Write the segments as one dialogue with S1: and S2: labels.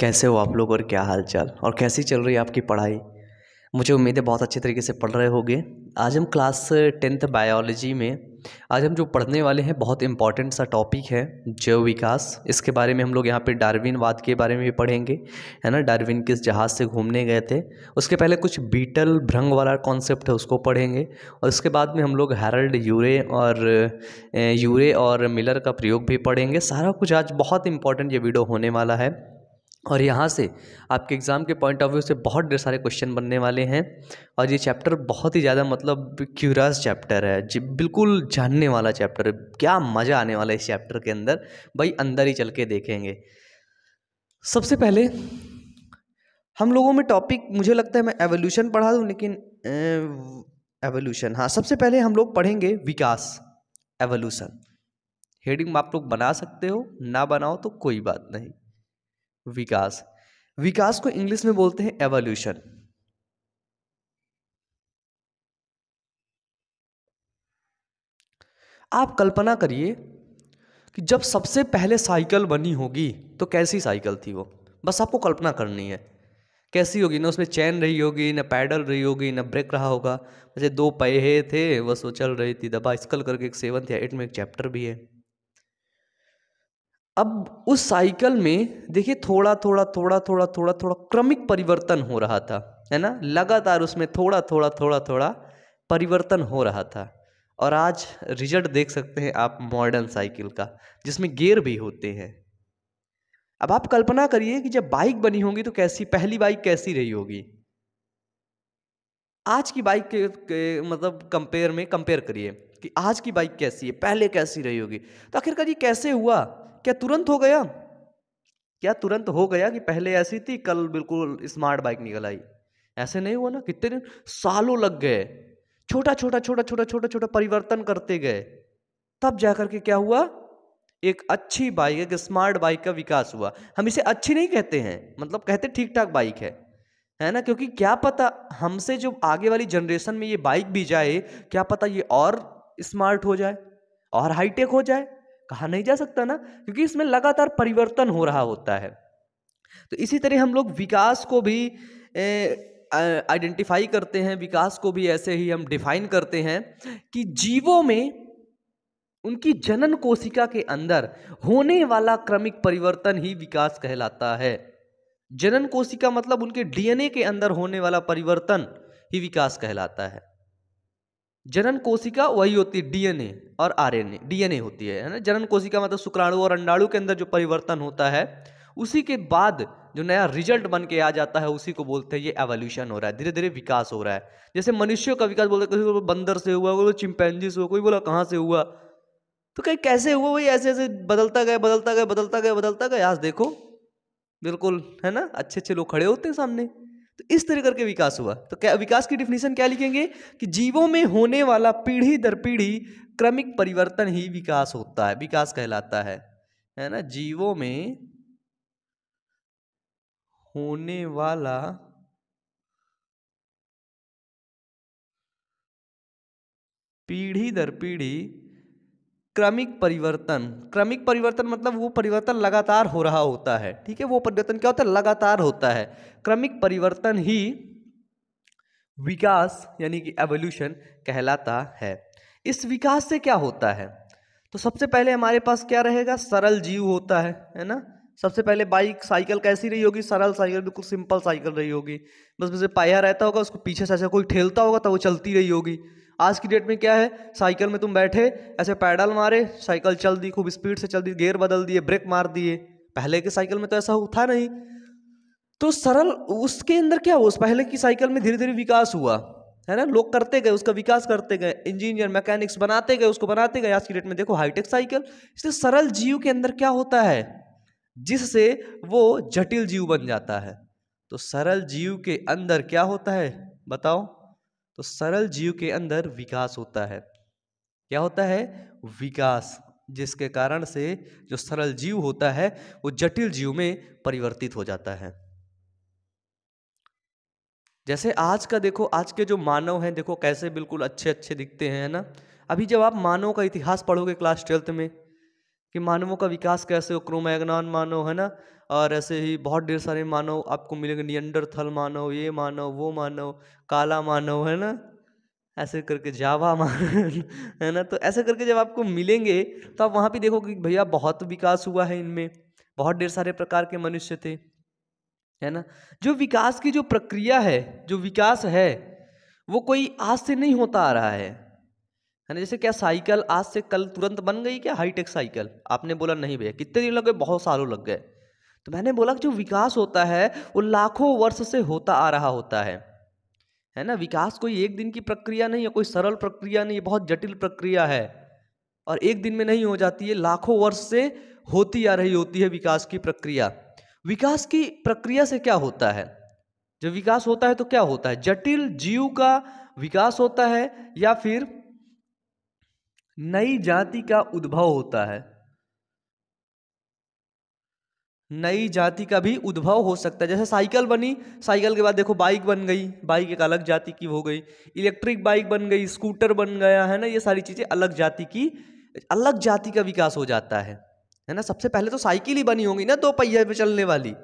S1: कैसे हो आप लोग और क्या हाल चाल और कैसी चल रही है आपकी पढ़ाई मुझे उम्मीद है बहुत अच्छे तरीके से पढ़ रहे होंगे आज हम क्लास टेंथ बायोलॉजी में आज हम जो पढ़ने वाले हैं बहुत इंपॉर्टेंट सा टॉपिक है जैव विकास इसके बारे में हम लोग यहाँ पे वाद के बारे में भी पढ़ेंगे है ना डार्विन किस जहाज़ से घूमने गए थे उसके पहले कुछ बीटल भ्रंग वाला कॉन्सेप्ट है उसको पढ़ेंगे और उसके बाद में हम लोग हैरल्ड यूरे और यूरे और मिलर का प्रयोग भी पढ़ेंगे सारा कुछ आज बहुत इंपॉर्टेंट ये वीडियो होने वाला है और यहाँ से आपके एग्ज़ाम के पॉइंट ऑफ व्यू से बहुत ढेर सारे क्वेश्चन बनने वाले हैं और ये चैप्टर बहुत ही ज़्यादा मतलब क्यूरस चैप्टर है जी बिल्कुल जानने वाला चैप्टर है क्या मज़ा आने वाला है इस चैप्टर के अंदर भाई अंदर ही चल के देखेंगे सबसे पहले हम लोगों में टॉपिक मुझे लगता है मैं एवोल्यूशन पढ़ा दूँ लेकिन एवोल्यूशन हाँ सबसे पहले हम लोग पढ़ेंगे विकास एवोल्यूशन हेडिंग आप लोग बना सकते हो ना बनाओ तो कोई बात नहीं विकास विकास को इंग्लिश में बोलते हैं एवोल्यूशन आप कल्पना करिए कि जब सबसे पहले साइकिल बनी होगी तो कैसी साइकिल थी वो बस आपको कल्पना करनी है कैसी होगी ना उसमें चैन रही होगी ना पैडल रही होगी ना ब्रेक रहा होगा जैसे दो पहे थे बस वो चल रही थी दबा स्कल करके एक सेवन थे एट में एक चैप्टर भी है अब उस साइकिल में देखिए थोड़ा थोड़ा थोड़ा थोड़ा थोड़ा थोड़ा क्रमिक परिवर्तन हो रहा था है ना लगातार उसमें थोड़ा थोड़ा थोड़ा थोड़ा परिवर्तन हो रहा था और आज रिजल्ट देख सकते हैं आप मॉडर्न साइकिल का जिसमें गेयर भी होते हैं अब आप कल्पना करिए कि जब बाइक बनी होगी तो कैसी पहली बाइक कैसी रही होगी आज की बाइक के, के मतलब कंपेयर में कंपेयर करिए कि आज की बाइक कैसी है पहले कैसी रही होगी तो आखिरकार ये कैसे हुआ क्या तुरंत हो गया क्या तुरंत हो गया कि पहले ऐसी थी कल बिल्कुल स्मार्ट बाइक निकल आई ऐसे नहीं हुआ ना कितने दिन सालों लग गए छोटा छोटा छोटा छोटा छोटा छोटा परिवर्तन करते गए तब जाकर के क्या हुआ एक अच्छी बाइक एक स्मार्ट बाइक का विकास हुआ हम इसे अच्छी नहीं कहते हैं मतलब कहते ठीक ठाक बाइक है है ना क्योंकि क्या पता हमसे जो आगे वाली जनरेशन में ये बाइक भी जाए क्या पता ये और स्मार्ट हो जाए और हाईटेक हो जाए कहा नहीं जा सकता ना क्योंकि इसमें लगातार परिवर्तन हो रहा होता है तो इसी तरह हम लोग विकास को भी आइडेंटिफाई करते हैं विकास को भी ऐसे ही हम डिफाइन करते हैं कि जीवों में उनकी जनन कोशिका के अंदर होने वाला क्रमिक परिवर्तन ही विकास कहलाता है जनन कोशिका मतलब उनके डीएनए के अंदर होने वाला परिवर्तन ही विकास कहलाता है जनन कोशिका वही होती है डीएनए और आरएनए डीएनए होती है है ना जनन कोशिका मतलब शुक्राणु और अंडाणु के अंदर जो परिवर्तन होता है उसी के बाद जो नया रिजल्ट बन के आ जाता है उसी को बोलते हैं ये एवोल्यूशन हो रहा है धीरे धीरे विकास हो रहा है जैसे मनुष्यों का विकास बोलते हैं कोई बंदर से हुआ कोई चिंपैनजी से हुआ कोई बोला कहाँ से हुआ तो कहीं कैसे हुआ वही ऐसे ऐसे बदलता गया बदलता गया बदलता गया बदलता गया आज देखो बिल्कुल है ना अच्छे अच्छे लोग खड़े होते हैं सामने तो इस तरह करके विकास हुआ तो क्या विकास की डिफिनीशन क्या लिखेंगे कि जीवों में होने वाला पीढ़ी दर पीढ़ी क्रमिक परिवर्तन ही विकास होता है विकास कहलाता है है ना जीवों में होने वाला पीढ़ी दर पीढ़ी क्रमिक परिवर्तन क्रमिक परिवर्तन मतलब वो परिवर्तन लगातार हो रहा होता है ठीक है वो परिवर्तन क्या होता है लगातार होता है क्रमिक परिवर्तन ही विकास यानी कि एवोल्यूशन कहलाता है इस विकास से क्या होता है तो सबसे पहले हमारे पास क्या रहेगा सरल जीव होता है है ना सबसे पहले बाइक साइकिल कैसी रही होगी सरल साइकिल बिल्कुल सिंपल साइकिल रही होगी बस जैसे पाया रहता होगा उसको पीछे से ऐसा कोई ठेलता होगा तो वो चलती रही होगी आज की डेट में क्या है साइकिल में तुम बैठे ऐसे पैडल मारे साइकिल चल दी खूब स्पीड से चल दी गेयर बदल दिए ब्रेक मार दिए पहले के साइकिल में तो ऐसा था नहीं तो सरल उसके अंदर क्या हुआ उस पहले की साइकिल में धीरे धीरे विकास हुआ है ना लोग करते गए उसका विकास करते गए इंजीनियर मैकेनिक्स बनाते गए उसको बनाते गए आज की डेट में देखो हाईटेक साइकिल इसलिए सरल जीव के अंदर क्या होता है जिससे वो जटिल जीव बन जाता है तो सरल जीव के अंदर क्या होता है बताओ तो सरल जीव के अंदर विकास होता है क्या होता है विकास जिसके कारण से जो सरल जीव होता है वो जटिल जीव में परिवर्तित हो जाता है जैसे आज का देखो आज के जो मानव हैं देखो कैसे बिल्कुल अच्छे अच्छे दिखते हैं है ना अभी जब आप मानव का इतिहास पढ़ोगे क्लास ट्वेल्थ में कि मानवों का विकास कैसे हो क्रोमैगनॉन मानव है ना और ऐसे ही बहुत ढेर सारे मानव आपको मिलेंगे नियंडरथल मानव ये मानव वो मानव काला मानव है ना ऐसे करके जावा मान है ना तो ऐसे करके जब आपको मिलेंगे तो आप वहाँ भी देखोगे कि भैया बहुत विकास हुआ है इनमें बहुत ढेर सारे प्रकार के मनुष्य थे है ना जो विकास की जो प्रक्रिया है जो विकास है वो कोई आज से नहीं होता आ रहा है है ना जैसे क्या साइकिल आज से कल तुरंत बन गई क्या हाईटेक साइकिल आपने बोला नहीं भैया कितने दिन लग गए बहुत सालों लग गए तो मैंने बोला कि जो विकास होता है वो लाखों वर्ष से होता आ रहा होता है है ना विकास कोई एक दिन की प्रक्रिया नहीं है कोई सरल प्रक्रिया नहीं है बहुत जटिल प्रक्रिया है और एक दिन में नहीं हो जाती है लाखों वर्ष से होती आ रही होती है विकास की प्रक्रिया विकास की प्रक्रिया से क्या होता है जब विकास होता है तो क्या होता है जटिल जीव का विकास होता है या फिर नई जाति का उद्भव होता है नई जाति का भी उद्भव हो सकता है जैसे साइकिल बनी साइकिल के बाद देखो बाइक बन गई बाइक एक अलग जाति की हो गई इलेक्ट्रिक बाइक बन गई स्कूटर बन गया है ना ये सारी चीज़ें अलग जाति की अलग जाति का विकास हो जाता है है ना सबसे पहले तो साइकिल ही बनी होगी ना दो पहिया पे चलने वाली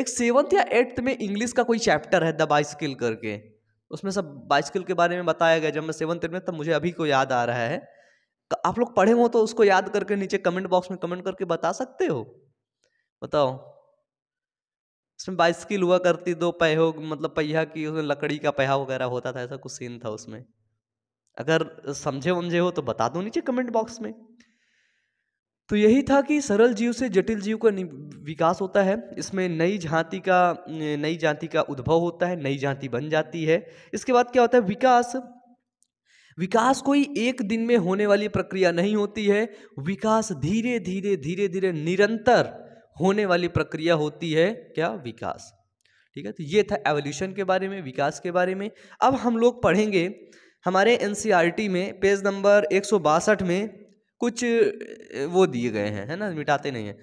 S1: एक सेवन्थ या एट्थ में इंग्लिश का कोई चैप्टर है द बाइस्किल करके उसमें सब बाइस्किल के बारे में बताया गया जब मैं सेवन्थ में तब मुझे अभी को याद आ रहा है आप लोग पढ़े हो तो उसको याद करके नीचे कमेंट बॉक्स में कमेंट करके बता सकते हो बताओ उसमें बाइसकिल हुआ करती दो पहो मतलब पहिया की उसमें लकड़ी का पहा वगैरह होता था ऐसा कुछ सीन था उसमें अगर समझे वमझे हो तो बता दो नीचे कमेंट बॉक्स में तो यही था कि सरल जीव से जटिल जीव का विकास होता है इसमें नई जाति का नई जाति का उद्भव होता है नई जाति बन जाती है इसके बाद क्या होता है विकास विकास कोई एक दिन में होने वाली प्रक्रिया नहीं होती है विकास धीरे धीरे धीरे धीरे निरंतर होने वाली प्रक्रिया होती है क्या विकास ठीक है तो ये था एवोल्यूशन के बारे में विकास के बारे में अब हम लोग पढ़ेंगे हमारे एन e में पेज नंबर एक में कुछ वो दिए गए हैं है ना मिटाते नहीं हैं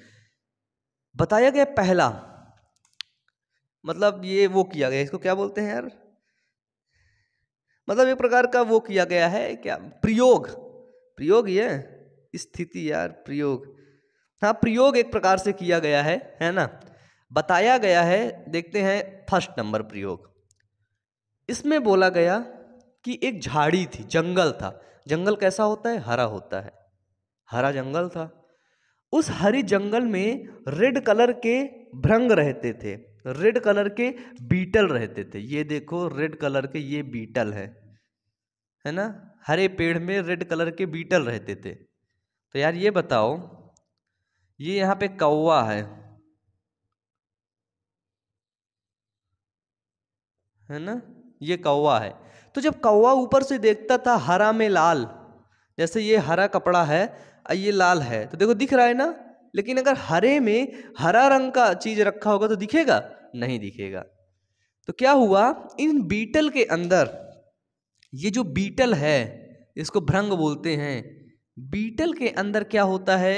S1: बताया गया पहला मतलब ये वो किया गया इसको क्या बोलते हैं यार मतलब एक प्रकार का वो किया गया है क्या प्रयोग प्रयोग ये स्थिति यार प्रयोग हाँ प्रयोग एक प्रकार से किया गया है है ना बताया गया है देखते हैं फर्स्ट नंबर प्रयोग इसमें बोला गया कि एक झाड़ी थी जंगल था जंगल कैसा होता है हरा होता है हरा जंगल था उस हरी जंगल में रेड कलर के भ्रंग रहते थे रेड कलर के बीटल रहते थे ये देखो रेड कलर के ये बीटल है है ना हरे पेड़ में रेड कलर के बीटल रहते थे तो यार ये बताओ ये यहाँ पे कौवा है है ना ये कौवा है तो जब कौवा ऊपर से देखता था हरा में लाल जैसे ये हरा कपड़ा है और ये लाल है तो देखो दिख रहा है ना लेकिन अगर हरे में हरा रंग का चीज रखा होगा तो दिखेगा नहीं दिखेगा तो क्या हुआ इन बीटल के अंदर ये जो बीटल है इसको भ्रंग बोलते हैं बीटल के अंदर क्या होता है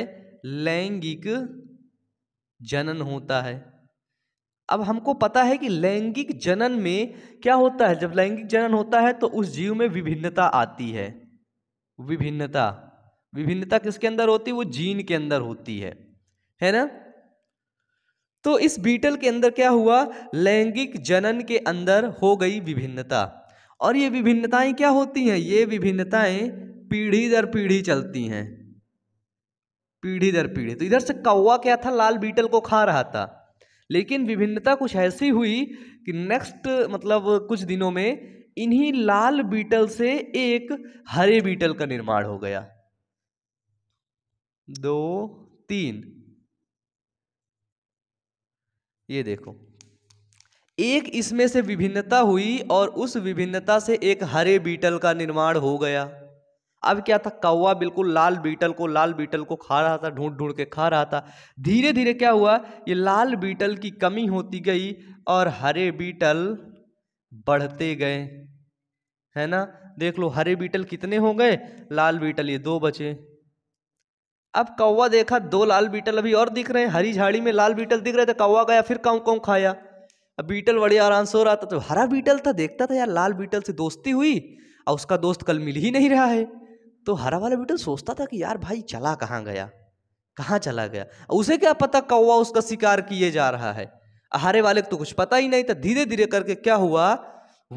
S1: लैंगिक जनन होता है अब हमको पता है कि लैंगिक जनन में क्या होता है जब लैंगिक जनन होता है तो उस जीव में विभिन्नता आती है विभिन्नता विभिन्नता किसके अंदर होती है वो जीन के अंदर होती है है ना तो इस बीटल के अंदर क्या हुआ लैंगिक जनन के अंदर हो गई विभिन्नता और ये विभिन्नताएं क्या होती हैं ये विभिन्नताएं पीढ़ी दर पीढ़ी चलती हैं पीढ़ी दर पीढ़ी तो इधर से कौवा क्या था लाल बीटल को खा रहा था लेकिन विभिन्नता कुछ ऐसी हुई कि नेक्स्ट मतलब कुछ दिनों में इन्हीं लाल बीटल से एक हरे बीटल का निर्माण हो गया दो तीन ये देखो एक इसमें से विभिन्नता हुई और उस विभिन्नता से एक हरे बीटल का निर्माण हो गया अब क्या था कौवा बिल्कुल लाल बीटल को लाल बीटल को खा रहा था ढूंढ ढूंढ के खा रहा था धीरे धीरे क्या हुआ ये लाल बीटल की कमी होती गई और हरे बीटल बढ़ते गए है ना देख लो हरे बीटल कितने हो गए लाल बीटल ये दो बचे अब कौवा देखा दो लाल बीटल अभी और दिख रहे हैं हरी झाड़ी में लाल बीटल दिख रहे थे कौवा गया फिर कौ कौ खाया अब बीटल बड़े आराम से हो रहा था तो हरा बीटल था देखता था यार लाल बीटल से दोस्ती हुई और उसका दोस्त कल मिल ही नहीं रहा है तो हरा वाला बीटल सोचता था कि यार भाई चला कहाँ गया कहाँ चला गया उसे क्या पता कौवा उसका शिकार किए जा रहा है हरे वाले को तो कुछ पता ही नहीं था धीरे धीरे करके क्या हुआ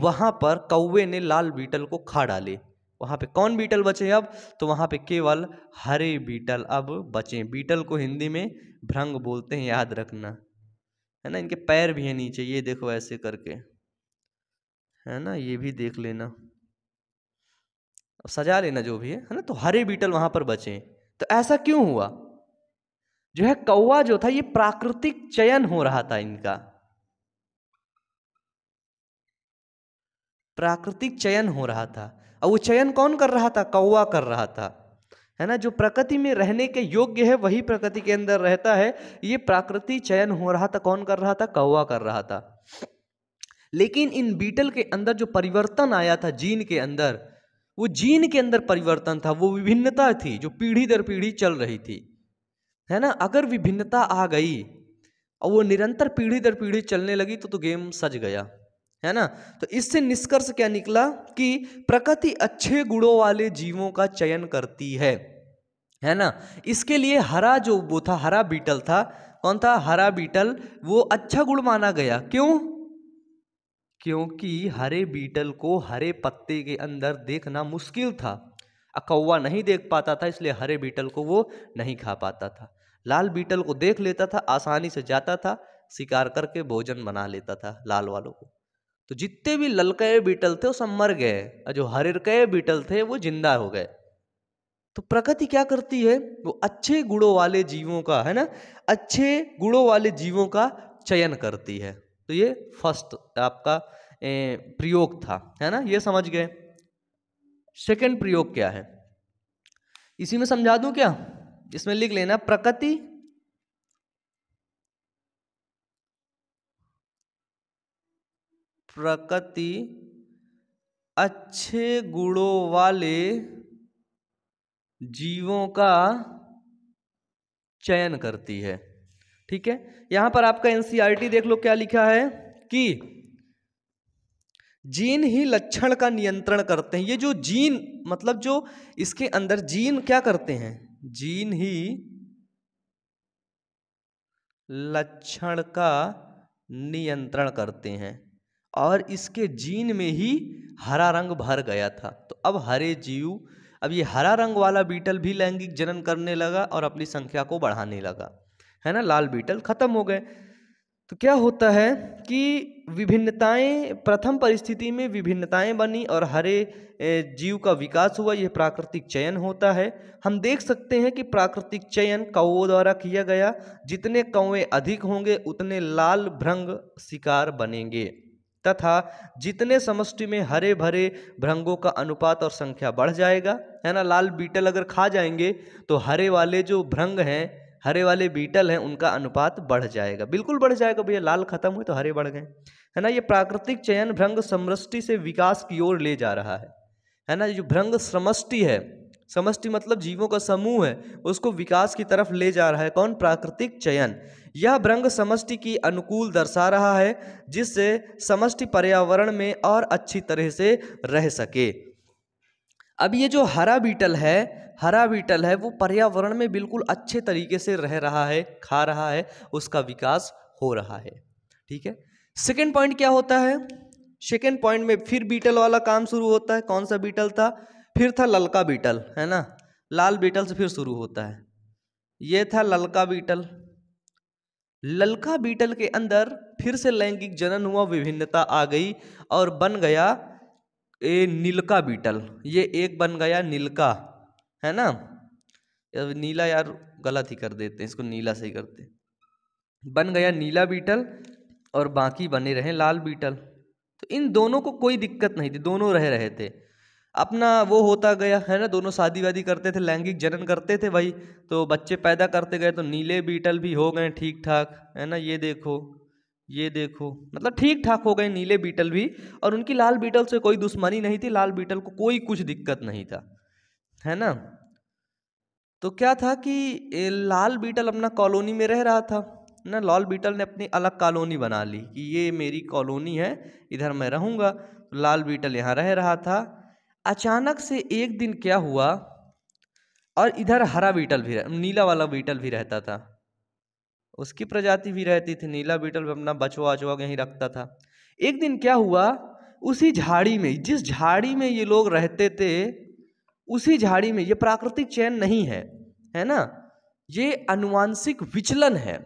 S1: वहां पर कौवे ने लाल बीटल को खा डाले वहां पे कौन बीटल बचे अब तो वहां पे केवल हरे बीटल अब बचे बीटल को हिंदी में भ्रंग बोलते हैं याद रखना है ना इनके पैर भी हैं नीचे ये देखो ऐसे करके है ना ये भी देख लेना अब सजा लेना जो भी है है ना तो हरे बीटल वहां पर बचे तो ऐसा क्यों हुआ जो है कौवा जो था ये प्राकृतिक चयन हो रहा था इनका प्राकृतिक चयन हो रहा था और वो चयन कौन कर रहा था कौवा कर रहा था है ना जो प्रकृति में रहने के योग्य है वही प्रकृति के अंदर रहता है ये प्राकृतिक चयन हो रहा था कौन कर रहा था कौवा कर रहा था लेकिन इन बीटल के अंदर जो परिवर्तन आया था जीन के अंदर वो जीन के अंदर परिवर्तन था वो विभिन्नता थी जो पीढ़ी दर पीढ़ी चल रही थी है ना अगर विभिन्नता आ गई और वो निरंतर पीढ़ी दर पीढ़ी चलने लगी तो तो गेम सज गया है ना तो इससे निष्कर्ष क्या निकला कि प्रकृति अच्छे गुणों वाले जीवों का चयन करती है है ना इसके लिए हरा जो वो था हरा बीटल था कौन था हरा बीटल वो अच्छा गुण माना गया क्यों क्योंकि हरे बीटल को हरे पत्ते के अंदर देखना मुश्किल था कौवा नहीं देख पाता था इसलिए हरे बीटल को वो नहीं खा पाता था लाल बीटल को देख लेता था आसानी से जाता था शिकार करके भोजन बना लेता था लाल वालों को तो जितने भी ललकए बीटल थे वो सब मर गए और जो हरिरकए बीटल थे वो जिंदा हो गए तो प्रकृति क्या करती है वो अच्छे गुणों वाले जीवों का है ना अच्छे गुणों वाले जीवों का चयन करती है तो ये फर्स्ट आपका प्रयोग था है ना ये समझ गए सेकंड प्रयोग क्या है इसी में समझा दूं क्या इसमें लिख लेना प्रकृति प्रकृति अच्छे गुणों वाले जीवों का चयन करती है ठीक है यहां पर आपका एनसीईआरटी e देख लो क्या लिखा है कि जीन ही लक्षण का नियंत्रण करते हैं ये जो जीन मतलब जो इसके अंदर जीन क्या करते हैं जीन ही लक्षण का नियंत्रण करते हैं और इसके जीन में ही हरा रंग भर गया था तो अब हरे जीव अब ये हरा रंग वाला बीटल भी लैंगिक जनन करने लगा और अपनी संख्या को बढ़ाने लगा है ना लाल बीटल खत्म हो गए तो क्या होता है कि विभिन्नताएं प्रथम परिस्थिति में विभिन्नताएं बनी और हरे जीव का विकास हुआ यह प्राकृतिक चयन होता है हम देख सकते हैं कि प्राकृतिक चयन कौओं द्वारा किया गया जितने कौए अधिक होंगे उतने लाल भ्रंग शिकार बनेंगे तथा जितने समष्टि में हरे भरे भ्रंगों का अनुपात और संख्या बढ़ जाएगा है ना लाल बीटल अगर खा जाएंगे तो हरे वाले जो भ्रंग हैं हरे वाले बीटल हैं उनका अनुपात बढ़ जाएगा बिल्कुल बढ़ जाएगा भैया लाल खत्म हुए तो हरे बढ़ गए है ना ये प्राकृतिक चयन भ्रंग समृष्टि से विकास की ओर ले जा रहा है है ना जो भ्रंग समष्टि है समष्टि मतलब जीवों का समूह है उसको विकास की तरफ ले जा रहा है कौन प्राकृतिक चयन यह भ्रंग समष्टि की अनुकूल दर्शा रहा है जिससे समष्टि पर्यावरण में और अच्छी तरह से रह सके अब ये जो हरा बीटल है हरा बीटल है वो पर्यावरण में बिल्कुल अच्छे तरीके से रह रहा है खा रहा है उसका विकास हो रहा है ठीक है सेकेंड पॉइंट क्या होता है सेकेंड पॉइंट में फिर बीटल वाला काम शुरू होता है कौन सा बीटल था फिर था ललका बीटल है ना लाल बीटल से फिर शुरू होता है ये था ललका बीटल ललका बीटल के अंदर फिर से लैंगिक जनन हुआ विभिन्नता आ गई और बन गया ए नीलका बीटल ये एक बन गया नीलका है ना यार नीला यार गलत ही कर देते हैं इसको नीला से ही करते बन गया नीला बीटल और बाकी बने रहे लाल बीटल तो इन दोनों को कोई दिक्कत नहीं थी दोनों रह रहे थे अपना वो होता गया है ना दोनों शादी वादी करते थे लैंगिक जनन करते थे भाई तो बच्चे पैदा करते गए तो नीले बीटल भी हो गए ठीक ठाक है ना ये देखो ये देखो मतलब ठीक ठाक हो गए नीले बीटल भी और उनकी लाल बीटल से कोई दुश्मनी नहीं थी लाल बीटल को कोई कुछ दिक्कत नहीं था है ना तो क्या था कि लाल बीटल अपना कॉलोनी में रह रहा था ना लाल बीटल ने अपनी अलग कॉलोनी बना ली कि ये मेरी कॉलोनी है इधर मैं रहूँगा लाल बीटल यहाँ रह रहा था अचानक से एक दिन क्या हुआ और इधर हरा बीटल भी नीला वाला बीटल भी रहता था उसकी प्रजाति भी रहती थी नीला बीटल भी अपना बचवा अचवा यहीं रखता था एक दिन क्या हुआ उसी झाड़ी में जिस झाड़ी में ये लोग रहते थे उसी झाड़ी में ये प्राकृतिक चयन नहीं है है ना ये अनुवांशिक विचलन है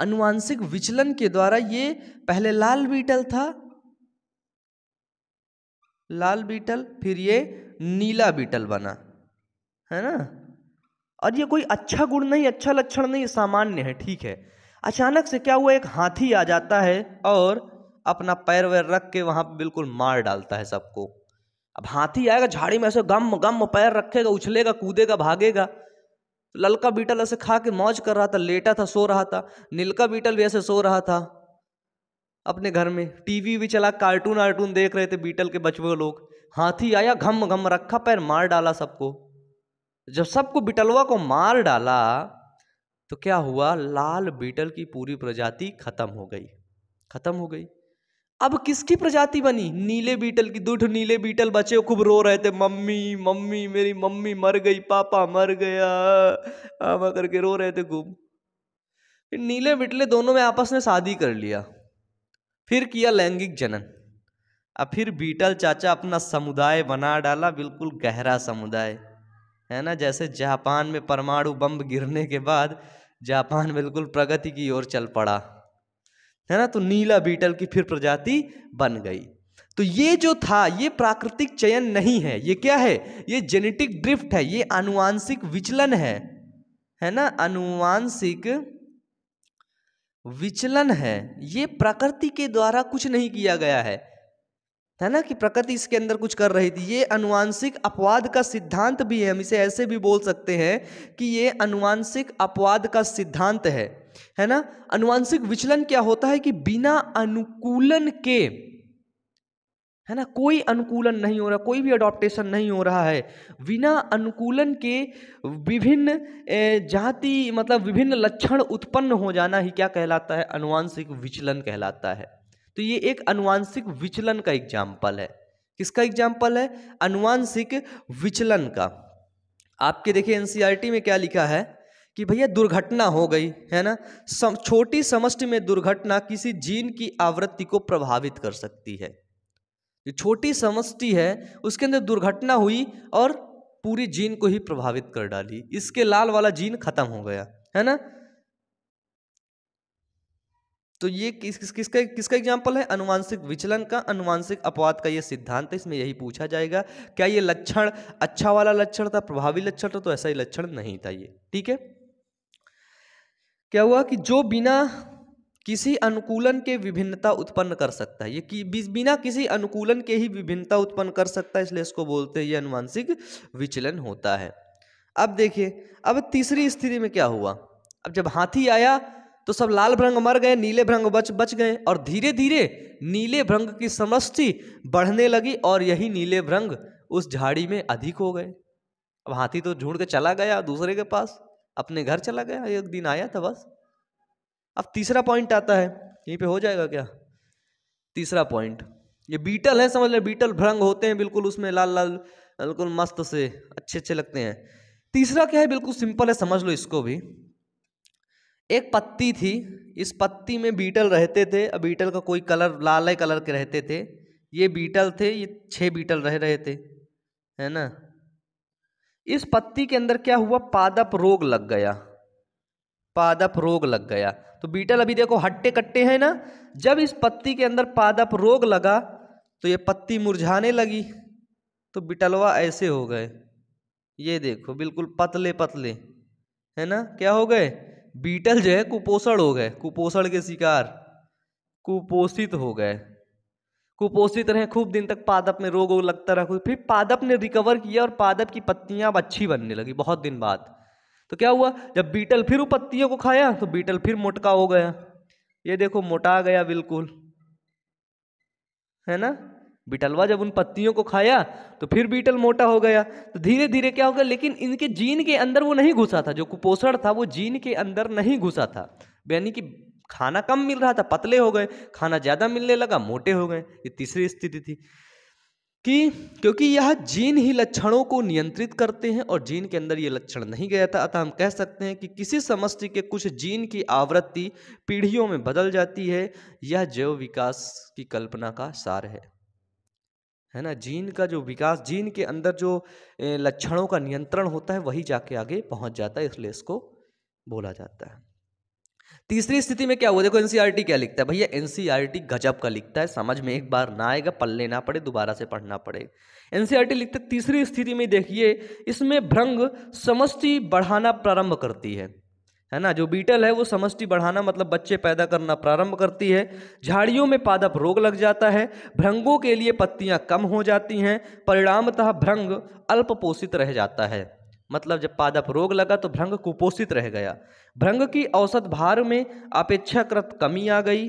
S1: अनुवांशिक विचलन के द्वारा ये पहले लाल बीटल था लाल बीटल फिर ये नीला बीटल बना है ना और ये कोई अच्छा गुण नहीं अच्छा लक्षण नहीं सामान्य है ठीक है अचानक से क्या हुआ एक हाथी आ जाता है और अपना पैर वैर रख के वहां बिल्कुल मार डालता है सबको अब हाथी आएगा झाड़ी में ऐसे गम गम पैर रखेगा उछलेगा कूदेगा भागेगा तो ललका बीटल ऐसे खा के मौज कर रहा था लेटा था सो रहा था नीलका बीटल भी ऐसे सो रहा था अपने घर में टीवी भी चला कार्टून आर्टून देख रहे थे बीटल के बचवे लोग हाथी आया घम घम रखा पैर मार डाला सबको जब सबको बिटलवा को मार डाला तो क्या हुआ लाल बीटल की पूरी प्रजाति खत्म हो गई खत्म हो गई अब किसकी प्रजाति बनी नीले बीटल की दूठ नीले बीटल बच्चे खूब रो रहे थे मम्मी मम्मी मेरी मम्मी मर गई पापा मर गया आमा करके रो रहे थे खूब फिर नीले बिटले दोनों में आपस में शादी कर लिया फिर किया लैंगिक जनन अब फिर बीटल चाचा अपना समुदाय बना डाला बिल्कुल गहरा समुदाय है ना जैसे जापान में परमाणु बम गिरने के बाद जापान बिल्कुल प्रगति की ओर चल पड़ा है ना तो नीला बीटल की फिर प्रजाति बन गई तो ये जो था ये प्राकृतिक चयन नहीं है ये क्या है ये जेनेटिक ड्रिफ्ट है ये अनुवांशिक विचलन है है ना अनुवांशिक विचलन है ये प्रकृति के द्वारा कुछ नहीं किया गया है है ना कि प्रकृति इसके अंदर कुछ कर रही थी ये अनुवांशिक अपवाद का सिद्धांत भी है हम इसे ऐसे भी बोल सकते हैं कि ये अनुवांशिक अपवाद का सिद्धांत है है ना अनुवांशिक विचलन क्या होता है कि बिना अनुकूलन के है ना कोई अनुकूलन नहीं हो रहा कोई भी अडॉप्टेशन नहीं हो रहा है बिना अनुकूलन के विभिन्न जाति मतलब विभिन्न लक्षण उत्पन्न हो जाना ही क्या कहलाता है अनुवांशिक विचलन कहलाता है तो ये एक अनुवांशिक विचलन का एग्जाम्पल है किसका एग्जाम्पल है अनुवांशिक विचलन का आपके देखिए एनसीआरटी e में क्या लिखा है कि भैया दुर्घटना हो गई है ना सम छोटी समष्टि में दुर्घटना किसी जीन की आवृत्ति को प्रभावित कर सकती है जो छोटी समष्टि है उसके अंदर दुर्घटना हुई और पूरी जीन को ही प्रभावित कर डाली इसके लाल वाला जीन खत्म हो गया है ना तो ये किस, किस किसका किसका एग्जाम्पल है अनुवांशिक विचलन का अनुवांशिक अपवाद का ये सिद्धांत है इसमें यही पूछा जाएगा क्या ये लक्षण अच्छा वाला लक्षण था प्रभावी लक्षण था तो ऐसा ही लक्षण नहीं था ये ठीक है क्या हुआ कि जो बिना किसी अनुकूलन के विभिन्नता उत्पन्न कर सकता है ये कि बिना किसी अनुकूलन के ही विभिन्नता उत्पन्न कर सकता है इसलिए इसको बोलते हैं ये अनुवांशिक विचलन होता है अब देखिए अब तीसरी स्थिति में क्या हुआ अब जब हाथी आया तो सब लाल भ्रंग मर गए नीले भ्रंग बच बच गए और धीरे धीरे नीले भ्रंग की समृष्टि बढ़ने लगी और यही नीले भ्रंग उस झाड़ी में अधिक हो गए अब हाथी तो झूठ के चला गया दूसरे के पास अपने घर चला गया एक दिन आया था बस अब तीसरा पॉइंट आता है यहीं पे हो जाएगा क्या तीसरा पॉइंट ये बीटल है समझ लें बीटल भ्रंग होते हैं बिल्कुल उसमें लाल लाल बिल्कुल मस्त से अच्छे अच्छे लगते हैं तीसरा क्या है बिल्कुल सिंपल है समझ लो इसको भी एक पत्ती थी इस पत्ती में बीटल रहते थे अब बीटल का कोई कलर लाल कलर के रहते थे ये बीटल थे ये छः बीटल रह रहे थे है ना इस पत्ती के अंदर क्या हुआ पादप रोग लग गया पादप रोग लग गया तो बीटल अभी देखो हट्टे कट्टे हैं ना जब इस पत्ती के अंदर पादप रोग लगा तो ये पत्ती मुरझाने लगी तो बिटलवा ऐसे हो गए ये देखो बिल्कुल पतले पतले है ना क्या हो गए बीटल जो है कुपोषण हो गए कुपोषण के शिकार कुपोषित हो गए कुपोषित रहे खूब दिन तक पादप में रोग वोग लगता रहा फिर पादप ने रिकवर किया और पादप की पत्तियां अब अच्छी बनने लगी बहुत दिन बाद तो क्या हुआ जब बीटल फिर वो पत्तियों को खाया तो बीटल फिर मोटका हो गया ये देखो मोटा गया बिल्कुल है ना बीटलवा जब उन पत्तियों को खाया तो फिर बीटल मोटा हो गया तो धीरे धीरे क्या हो गया लेकिन इनके जीन के अंदर वो नहीं घुसा था जो कुपोषण था वो जीन के अंदर नहीं घुसा था यानी कि खाना कम मिल रहा था पतले हो गए खाना ज़्यादा मिलने लगा मोटे हो गए ये तीसरी स्थिति थी कि क्योंकि यह जीन ही लक्षणों को नियंत्रित करते हैं और जीन के अंदर ये लक्षण नहीं गया था अतः हम कह सकते हैं कि किसी समष्टि के कुछ जीन की आवृत्ति पीढ़ियों में बदल जाती है यह जैव विकास की कल्पना का सार है है ना जीन का जो विकास जीन के अंदर जो लक्षणों का नियंत्रण होता है वही जाके आगे पहुंच जाता है इसलिए इसको बोला जाता है तीसरी स्थिति में क्या हुआ देखो एनसीईआरटी e क्या लिखता है भैया एनसीईआरटी e गजब का लिखता है समझ में एक बार ना आएगा पल्ले ना पड़े दोबारा से पढ़ना पड़े एनसीईआरटी e लिखते है तीसरी स्थिति में देखिए इसमें भ्रंग समष्टि बढ़ाना प्रारंभ करती है है ना जो बीटल है वो समष्टि बढ़ाना मतलब बच्चे पैदा करना प्रारंभ करती है झाड़ियों में पादप रोग लग जाता है भ्रंगों के लिए पत्तियां कम हो जाती हैं परिणामतः भ्रंग अल्प पोषित रह जाता है मतलब जब पादप रोग लगा तो भ्रंग कुपोषित रह गया भ्रंग की औसत भार में अपेक्षाकृत कमी आ गई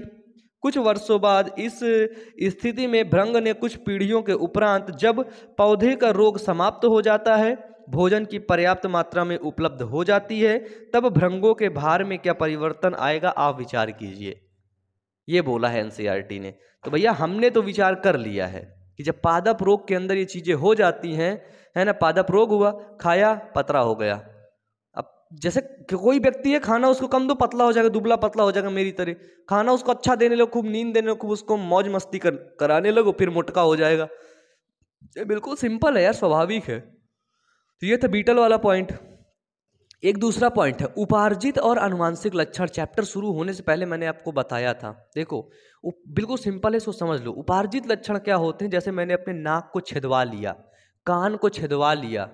S1: कुछ वर्षों बाद इस स्थिति में भ्रंग ने कुछ पीढ़ियों के उपरांत जब पौधे का रोग समाप्त हो जाता है भोजन की पर्याप्त मात्रा में उपलब्ध हो जाती है तब भ्रंगों के भार में क्या परिवर्तन आएगा आप विचार कीजिए ये बोला है एनसीईआरटी e ने तो भैया हमने तो विचार कर लिया है कि जब पादप रोग के अंदर ये चीज़ें हो जाती हैं है ना पादप रोग हुआ खाया पतला हो गया अब जैसे कोई व्यक्ति है खाना उसको कम दो पतला हो जाएगा दुबला पतला हो जाएगा मेरी तरह खाना उसको अच्छा देने लगो खूब नींद देने लगो खूब उसको मौज मस्ती कर कराने लगो फिर मोटका हो जाएगा ये बिल्कुल सिंपल है यार स्वाभाविक है तो ये था बीटल वाला पॉइंट एक दूसरा पॉइंट है उपार्जित और अनुवांशिक लक्षण चैप्टर शुरू होने से पहले मैंने आपको बताया था देखो बिल्कुल सिंपल है इसको समझ लो उपार्जित लक्षण क्या होते हैं जैसे मैंने अपने नाक को छिदवा लिया कान को छिदवा लिया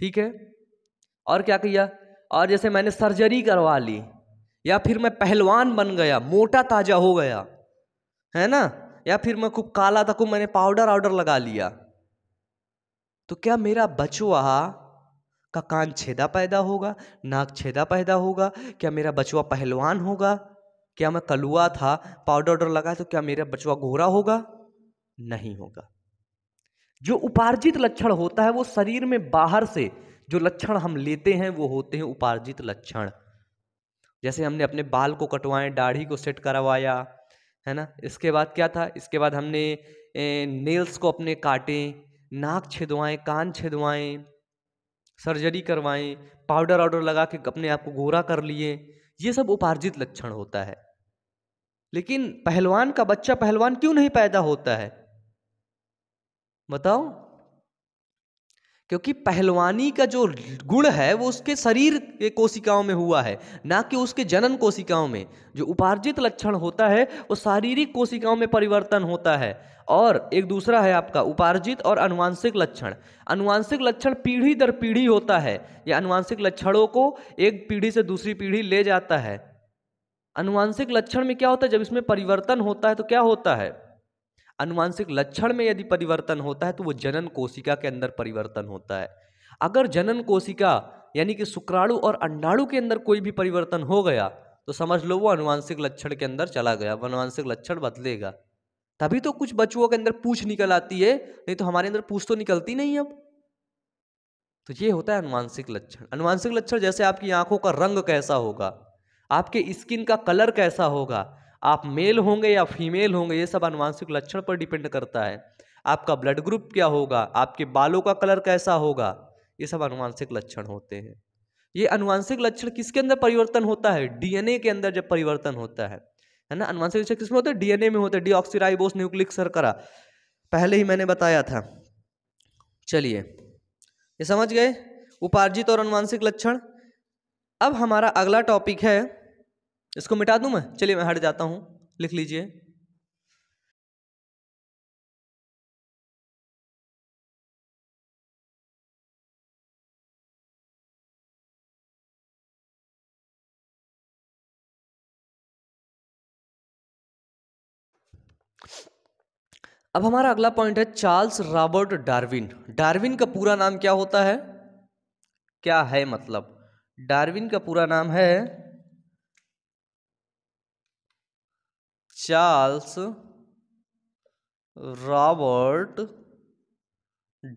S1: ठीक है और क्या किया और जैसे मैंने सर्जरी करवा ली या फिर मैं पहलवान बन गया मोटा ताजा हो गया है ना या फिर मैं खूब काला था खूब मैंने पाउडर आउडर लगा लिया तो क्या मेरा बचुआ का कान छेदा पैदा होगा नाक छेदा पैदा होगा क्या मेरा बचुआ पहलवान होगा क्या मैं कलुआ था पाउडर आउडर लगा तो क्या मेरा बचुआ घोरा होगा नहीं होगा जो उपार्जित लक्षण होता है वो शरीर में बाहर से जो लक्षण हम लेते हैं वो होते हैं उपार्जित लक्षण जैसे हमने अपने बाल को कटवाए दाढ़ी को सेट करवाया है ना इसके बाद क्या था इसके बाद हमने नेल्स को अपने काटे नाक छिदवाएं कान छिदवाएं सर्जरी करवाएं पाउडर वाउडर लगा के अपने आप को गोरा कर लिए ये सब उपार्जित लक्षण होता है लेकिन पहलवान का बच्चा पहलवान क्यों नहीं पैदा होता है बताओ क्योंकि पहलवानी का जो गुण है वो उसके शरीर के कोशिकाओं में हुआ है ना कि उसके जनन कोशिकाओं में जो उपार्जित लक्षण होता है वो शारीरिक कोशिकाओं में परिवर्तन होता है और एक दूसरा है आपका उपार्जित और अनुवांशिक लक्षण अनुवांशिक लक्षण पीढ़ी दर पीढ़ी होता है या अनुवांशिक लक्षणों को एक पीढ़ी से दूसरी पीढ़ी ले जाता है अनुवांशिक लक्षण में क्या होता है जब इसमें परिवर्तन होता है तो क्या होता है अनुवांशिक लक्षण में यदि परिवर्तन होता है तो वो जनन कोशिका के अंदर परिवर्तन होता है अगर जनन कोशिका यानी कि शुक्राणु और अंडाणु के अंदर कोई भी परिवर्तन हो गया तो समझ लो वो अनुवांशिक लक्षण के अंदर चला गया अनुवांशिक लक्षण बदलेगा तभी तो कुछ बच्चुओं के अंदर पूछ निकल आती है नहीं तो हमारे अंदर पूछ तो निकलती नहीं अब तो ये होता है अनुवांशिक लक्षण अनुवांशिक लक्षण जैसे आपकी आंखों का रंग कैसा होगा आपके स्किन का कलर कैसा होगा आप मेल होंगे या फीमेल होंगे ये सब अनुवांशिक लक्षण पर डिपेंड करता है आपका ब्लड ग्रुप क्या होगा आपके बालों का कलर कैसा होगा ये सब अनुवांशिक लक्षण होते हैं ये अनुवांशिक लक्षण किसके अंदर परिवर्तन होता है डीएनए के अंदर जब परिवर्तन होता है है ना अनुवांशिक लक्षण किसमें होते हैं डीएनए में होते हैं डीऑक्सीराइबोस न्यूक्लिक सरकरा पहले ही मैंने बताया था चलिए ये समझ गए उपार्जित और अनुवांशिक लक्षण अब हमारा अगला टॉपिक है इसको मिटा दूं मैं चलिए मैं हट जाता हूं लिख लीजिए अब हमारा अगला पॉइंट है चार्ल्स रॉबर्ट डार्विन डार्विन का पूरा नाम क्या होता है क्या है मतलब डार्विन का पूरा नाम है चार्ल्स रॉबर्ट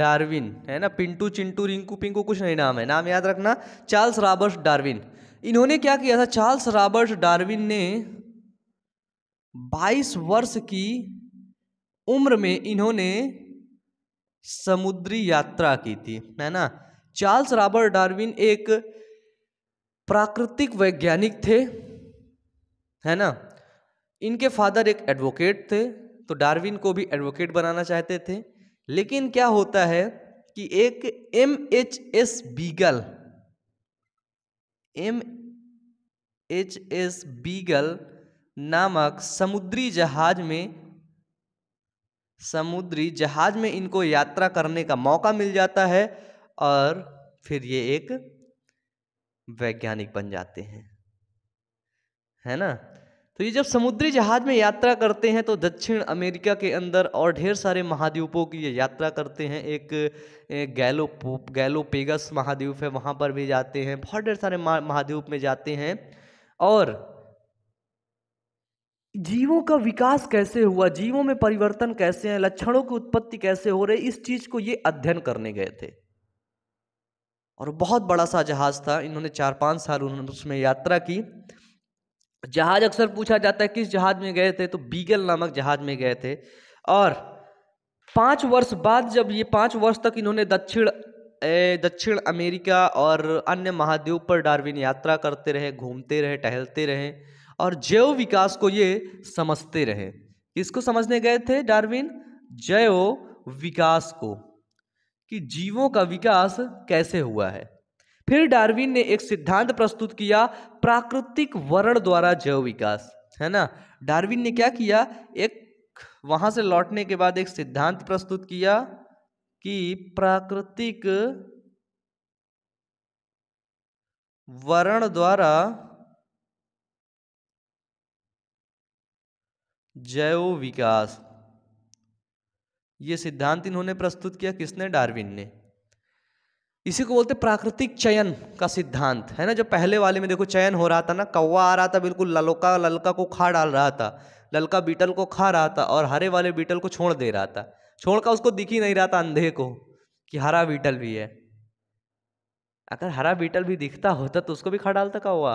S1: डार्विन है ना पिंटू चिंटू रिंकू पिंकू कुछ नहीं नाम है नाम याद रखना चार्ल्स रॉबर्ट डार्विन इन्होंने क्या किया था चार्ल्स रॉबर्ट डार्विन ने 22 वर्ष की उम्र में इन्होंने समुद्री यात्रा की थी है ना चार्ल्स रॉबर्ट डार्विन एक प्राकृतिक वैज्ञानिक थे है ना इनके फादर एक एडवोकेट थे तो डार्विन को भी एडवोकेट बनाना चाहते थे लेकिन क्या होता है कि एक M H S Beagle M H S Beagle नामक समुद्री जहाज में समुद्री जहाज में इनको यात्रा करने का मौका मिल जाता है और फिर ये एक वैज्ञानिक बन जाते हैं है ना तो ये जब समुद्री जहाज में यात्रा करते हैं तो दक्षिण अमेरिका के अंदर और ढेर सारे महाद्वीपों की ये यात्रा करते हैं एक, गैलो गैलोपेगस महाद्वीप है वहाँ पर भी जाते हैं बहुत ढेर सारे महाद्वीप में जाते हैं और जीवों का विकास कैसे हुआ जीवों में परिवर्तन कैसे हैं लक्षणों की उत्पत्ति कैसे हो रही इस चीज़ को ये अध्ययन करने गए थे और बहुत बड़ा सा जहाज़ था इन्होंने चार पाँच साल उन्होंने उसमें यात्रा की जहाज अक्सर पूछा जाता है किस जहाज में गए थे तो बीगल नामक जहाज में गए थे और पाँच वर्ष बाद जब ये पाँच वर्ष तक इन्होंने दक्षिण दक्षिण अमेरिका और अन्य महाद्वीप पर डार्विन यात्रा करते रहे घूमते रहे टहलते रहे और जैव विकास को ये समझते रहे किसको समझने गए थे डार्विन जैव विकास को कि जीवों का विकास कैसे हुआ है फिर डार्विन ने एक सिद्धांत प्रस्तुत किया प्राकृतिक वर्ण द्वारा जैव विकास है ना डार्विन ने क्या किया एक वहां से लौटने के बाद एक सिद्धांत प्रस्तुत किया कि प्राकृतिक वर्ण द्वारा जैव विकास ये सिद्धांत इन्होंने प्रस्तुत किया किसने डार्विन ने इसी को बोलते प्राकृतिक चयन का सिद्धांत है ना जो पहले वाले में देखो चयन हो रहा था ना कौवा आ रहा था बिल्कुल ललका ललका को खा डाल रहा था ललका बीटल को खा रहा था और हरे वाले बीटल को छोड़ दे रहा था छोड़ का उसको दिख ही नहीं रहा था अंधे को कि हरा बीटल भी है अगर हरा बीटल भी दिखता होता तो उसको भी खा डालता कौवा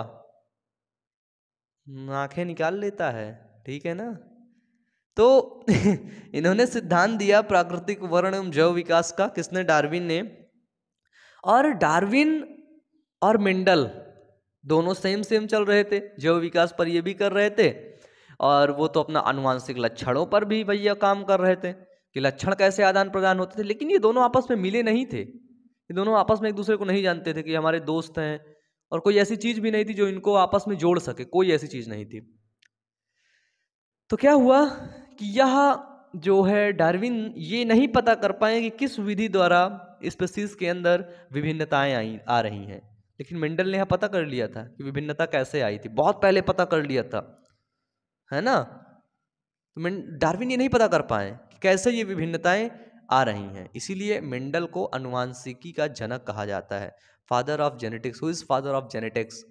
S1: आंखें निकाल लेता है ठीक है ना तो इन्होंने सिद्धांत दिया प्राकृतिक वर्ण एवं जैव विकास का किसने डार्विन ने और डार्विन और मिंडल दोनों सेम सेम चल रहे थे जैव विकास पर ये भी कर रहे थे और वो तो अपना अनुवांशिक लक्षणों पर भी भैया काम कर रहे थे कि लक्षण कैसे आदान प्रदान होते थे लेकिन ये दोनों आपस में मिले नहीं थे ये दोनों आपस में एक दूसरे को नहीं जानते थे कि हमारे दोस्त हैं और कोई ऐसी चीज़ भी नहीं थी जो इनको आपस में जोड़ सके कोई ऐसी चीज़ नहीं थी तो क्या हुआ कि यह जो है डार्विन ये नहीं पता कर पाए कि किस विधि द्वारा स्पेसीज के अंदर विभिन्नताएं आई आ रही हैं लेकिन मेंडल ने यहाँ पता कर लिया था कि विभिन्नता कैसे आई थी बहुत पहले पता कर लिया था है ना तो डार्विन ये नहीं पता कर पाए कि कैसे ये विभिन्नताएं आ रही हैं इसीलिए मेंडल को अनुवांशिकी का जनक कहा जाता है father of genetics who is father of genetics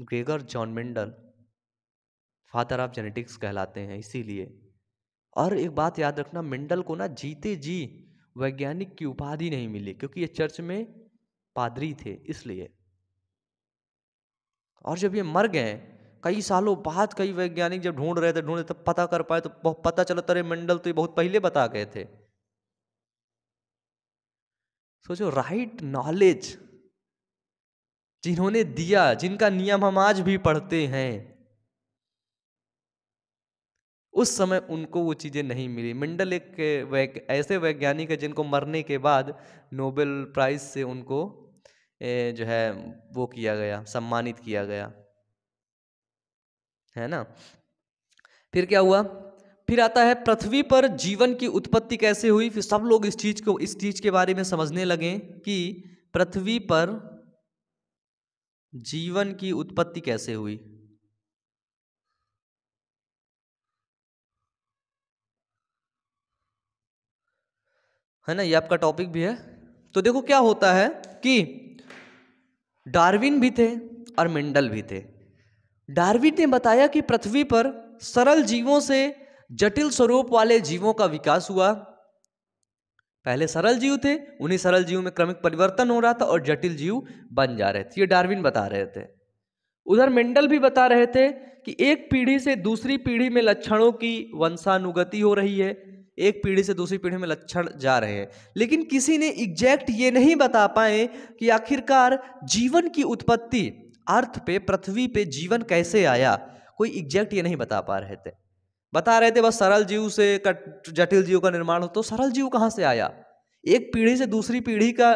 S1: Gregor John Mendel father of genetics कहलाते हैं इसीलिए और एक बात याद रखना मेंडल को ना जीते जी वैज्ञानिक की उपाधि नहीं मिली क्योंकि ये चर्च में पादरी थे इसलिए और जब ये मर गए कई सालों बाद कई वैज्ञानिक जब ढूंढ रहे थे ढूंढ रहे तब पता कर पाए तो पता चला तो अरे मेंडल तो ये बहुत पहले बता गए थे सोचो राइट नॉलेज जिन्होंने दिया जिनका नियम हम आज भी पढ़ते हैं उस समय उनको वो चीज़ें नहीं मिली मंडल एक वैग, ऐसे वैज्ञानिक है जिनको मरने के बाद नोबेल प्राइज़ से उनको ए, जो है वो किया गया सम्मानित किया गया है ना फिर क्या हुआ फिर आता है पृथ्वी पर जीवन की उत्पत्ति कैसे हुई फिर सब लोग इस चीज़ को इस चीज़ के बारे में समझने लगे कि पृथ्वी पर जीवन की उत्पत्ति कैसे हुई है ना ये आपका टॉपिक भी है तो देखो क्या होता है कि डार्विन भी थे और मेंडल भी थे डार्विन ने बताया कि पृथ्वी पर सरल जीवों से जटिल स्वरूप वाले जीवों का विकास हुआ पहले सरल जीव थे उन्हीं सरल जीव में क्रमिक परिवर्तन हो रहा था और जटिल जीव बन जा रहे थे ये डार्विन बता रहे थे उधर मेंडल भी बता रहे थे कि एक पीढ़ी से दूसरी पीढ़ी में लक्षणों की वंशानुगति हो रही है एक पीढ़ी से दूसरी पीढ़ी में लक्षण जा रहे हैं लेकिन किसी ने एग्जैक्ट ये नहीं बता पाए कि आखिरकार जीवन की उत्पत्ति अर्थ पे पृथ्वी पे जीवन कैसे आया कोई एग्जैक्ट ये नहीं बता पा रहे थे बता रहे थे बस सरल जीव से कट जटिल जीव का निर्माण हो तो सरल जीव कहाँ से आया एक पीढ़ी से दूसरी पीढ़ी का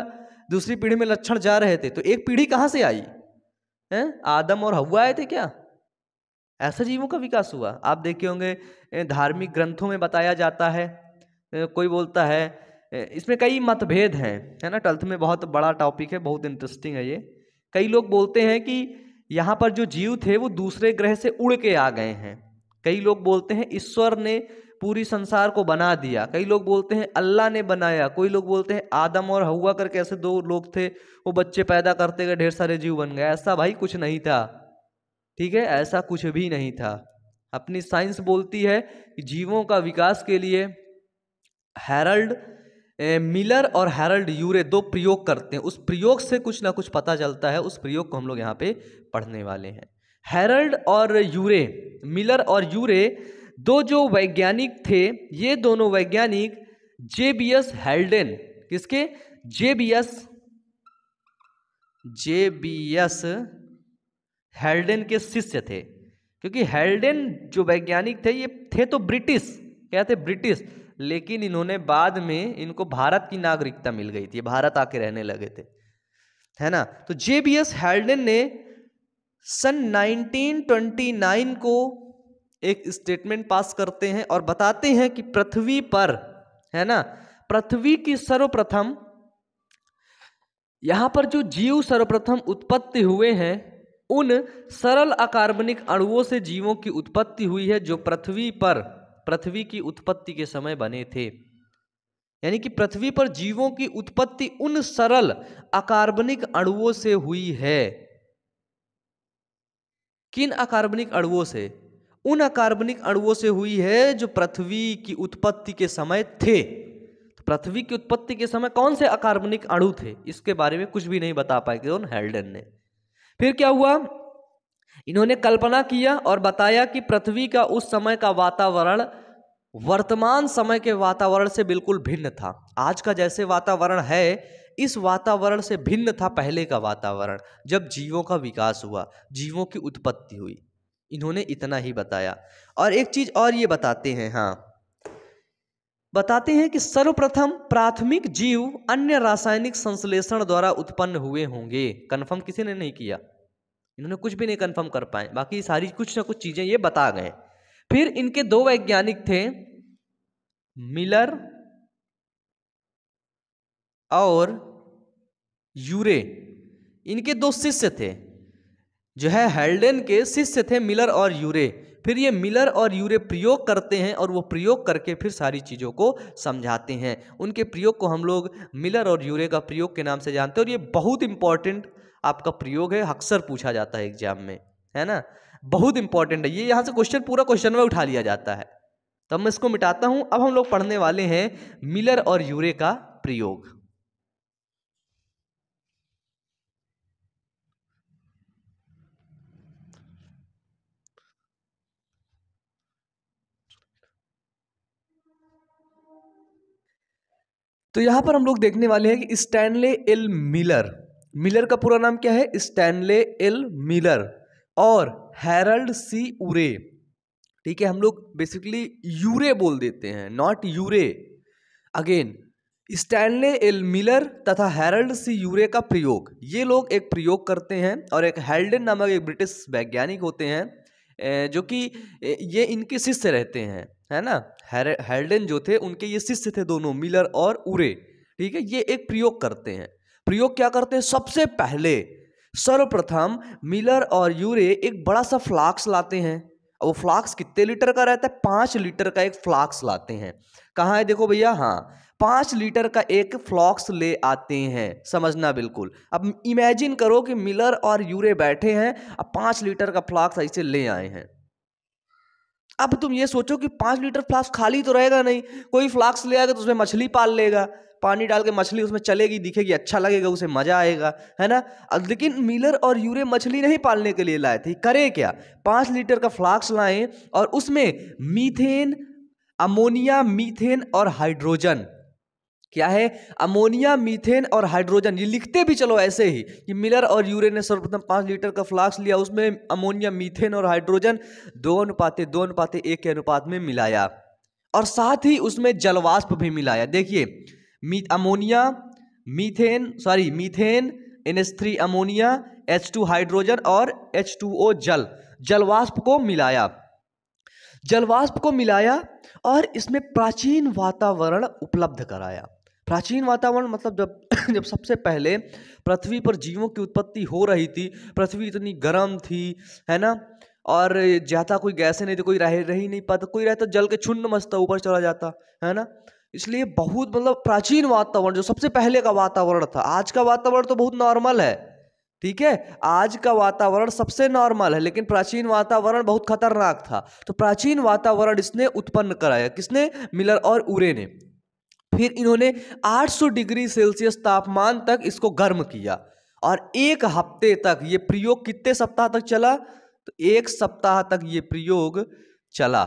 S1: दूसरी पीढ़ी में लक्षण जा रहे थे तो एक पीढ़ी कहाँ से आई है आदम और हवा आए थे क्या ऐसे जीवों का विकास हुआ आप देखे होंगे धार्मिक ग्रंथों में बताया जाता है कोई बोलता है इसमें कई मतभेद हैं है ना ट्वेल्थ में बहुत बड़ा टॉपिक है बहुत इंटरेस्टिंग है ये कई लोग बोलते हैं कि यहाँ पर जो जीव थे वो दूसरे ग्रह से उड़ के आ गए हैं कई लोग बोलते हैं ईश्वर ने पूरी संसार को बना दिया कई लोग बोलते हैं अल्लाह ने बनाया कोई लोग बोलते हैं आदम और हवा करके ऐसे दो लोग थे वो बच्चे पैदा करते गए ढेर सारे जीव बन गए ऐसा भाई कुछ नहीं था ठीक है ऐसा कुछ भी नहीं था अपनी साइंस बोलती है कि जीवों का विकास के लिए हैरल्ड मिलर और हैरल्ड यूरे दो प्रयोग करते हैं उस प्रयोग से कुछ ना कुछ पता चलता है उस प्रयोग को हम लोग यहाँ पे पढ़ने वाले हैं हैरल्ड और यूरे मिलर और यूरे दो जो वैज्ञानिक थे ये दोनों वैज्ञानिक जेबीएस हेल्डन किसके जेबीएस जेबीएस हेल्डन के शिष्य थे क्योंकि हेल्डन जो वैज्ञानिक थे ये थे तो ब्रिटिश क्या थे ब्रिटिश लेकिन इन्होंने बाद में इनको भारत की नागरिकता मिल गई थी भारत आके रहने लगे थे है ना तो जे बी एस हेल्डन ने सन 1929 को एक स्टेटमेंट पास करते हैं और बताते हैं कि पृथ्वी पर है ना पृथ्वी की सर्वप्रथम यहां पर जो जीव सर्वप्रथम उत्पत्ति हुए हैं उन सरल अकार्बनिक अणुओं से जीवों की उत्पत्ति हुई है जो पृथ्वी पर पृथ्वी की उत्पत्ति के समय बने थे यानी कि पृथ्वी पर जीवों की उत्पत्ति उन सरल अकार्बनिक अणुओं से हुई है किन अकार्बनिक अणुओं से उन अकार्बनिक अणुओं से हुई है जो पृथ्वी की उत्पत्ति के समय थे तो पृथ्वी की उत्पत्ति के समय कौन से अकार्बनिक अणु थे इसके बारे में कुछ भी नहीं बता पाए गए हेल्डन ने फिर क्या हुआ इन्होंने कल्पना किया और बताया कि पृथ्वी का उस समय का वातावरण वर्तमान समय के वातावरण से बिल्कुल भिन्न था आज का जैसे वातावरण है इस वातावरण से भिन्न था पहले का वातावरण जब जीवों का विकास हुआ जीवों की उत्पत्ति हुई इन्होंने इतना ही बताया और एक चीज़ और ये बताते हैं हाँ बताते हैं कि सर्वप्रथम प्राथमिक जीव अन्य रासायनिक संश्लेषण द्वारा उत्पन्न हुए होंगे कन्फर्म किसी ने नहीं किया इन्होंने कुछ भी नहीं कन्फर्म कर पाए बाकी सारी कुछ ना कुछ चीज़ें ये बता गए फिर इनके दो वैज्ञानिक थे मिलर और यूरे इनके दो शिष्य थे जो है हेल्डन के शिष्य थे मिलर और यूरे फिर ये मिलर और यूरे प्रयोग करते हैं और वो प्रयोग करके फिर सारी चीज़ों को समझाते हैं उनके प्रयोग को हम लोग मिलर और यूरे का प्रयोग के नाम से जानते हैं और ये बहुत इंपॉर्टेंट आपका प्रयोग है अक्सर पूछा जाता है एग्जाम में है ना बहुत इंपॉर्टेंट है ये यहाँ से क्वेश्चन पूरा क्वेश्चन में उठा लिया जाता है तब तो मैं इसको मिटाता हूँ अब हम लोग पढ़ने वाले हैं मिलर और यूरे का प्रयोग तो यहाँ पर हम लोग देखने वाले हैं कि स्टैनले एल मिलर मिलर का पूरा नाम क्या है स्टैनले एल मिलर और हैरल्ड सी उरे ठीक है हम लोग बेसिकली यूरे बोल देते हैं not Urey again Stanley L Miller तथा हैरल्ड सी यूरे का प्रयोग ये लोग एक प्रयोग करते हैं और एक हेल्डन नामक एक ब्रिटिश वैज्ञानिक होते हैं जो कि ये इनके शिष्य रहते हैं है ना हेल्डन जो थे उनके ये शिष्य थे दोनों मिलर और उरे ठीक है ये एक प्रयोग करते हैं प्रयोग क्या करते हैं सबसे पहले सर्वप्रथम मिलर और यूरे एक बड़ा सा फ्लाक्स लाते हैं वो फ्लाक्स कितने लीटर का रहता है पाँच लीटर का एक फ्लाक्स लाते हैं कहाँ है देखो भैया हाँ पाँच लीटर का एक फ्लॉक्स ले आते हैं समझना बिल्कुल अब इमेजिन करो कि मिलर और यूरे बैठे हैं अब पाँच लीटर का फ्लाक्स ऐसे ले आए हैं अब तुम ये सोचो कि पाँच लीटर फ्लास्क खाली तो रहेगा नहीं कोई फ्लास्क ले आएगा तो उसमें मछली पाल लेगा पानी डाल के मछली उसमें चलेगी दिखेगी अच्छा लगेगा उसे मजा आएगा है ना लेकिन मिलर और यूरे मछली नहीं पालने के लिए लाए थे करे क्या पाँच लीटर का फ्लास्क लाएं और उसमें मीथेन अमोनिया मीथेन और हाइड्रोजन क्या है अमोनिया मीथेन और हाइड्रोजन ये लिखते भी चलो ऐसे ही कि मिलर और यूरे ने सर्वप्रथम पाँच लीटर का फ्लास्क लिया उसमें अमोनिया मीथेन और हाइड्रोजन दो अनुपाते दो अनुपाते एक के अनुपात में मिलाया और साथ ही उसमें जलवाष्प भी मिलाया देखिए ammonia methane sorry methane N three ammonia H two hydrogen और एच टू ओ जल जलवाष्प को मिलाया जलवाष्प को मिलाया और इसमें प्राचीन वातावरण उपलब्ध कराया प्राचीन वातावरण मतलब जब जब सबसे पहले पृथ्वी पर जीवों की उत्पत्ति हो रही थी पृथ्वी इतनी गर्म थी है ना और ज़्यादा कोई गैसें नहीं थी कोई रह ही नहीं पाता कोई रहता जल के छुन्न मस्ता ऊपर चला जाता है ना इसलिए बहुत मतलब प्राचीन वातावरण जो सबसे पहले का वातावरण था आज का वातावरण तो बहुत नॉर्मल है ठीक है आज का वातावरण सबसे नॉर्मल है लेकिन प्राचीन वातावरण बहुत खतरनाक था तो प्राचीन वातावरण इसने उत्पन्न कराया किसने मिलर और उरे ने फिर इन्होंने 800 डिग्री सेल्सियस तापमान तक इसको गर्म किया और एक हफ्ते तक ये प्रयोग कितने सप्ताह तक चला तो एक सप्ताह तक ये प्रयोग चला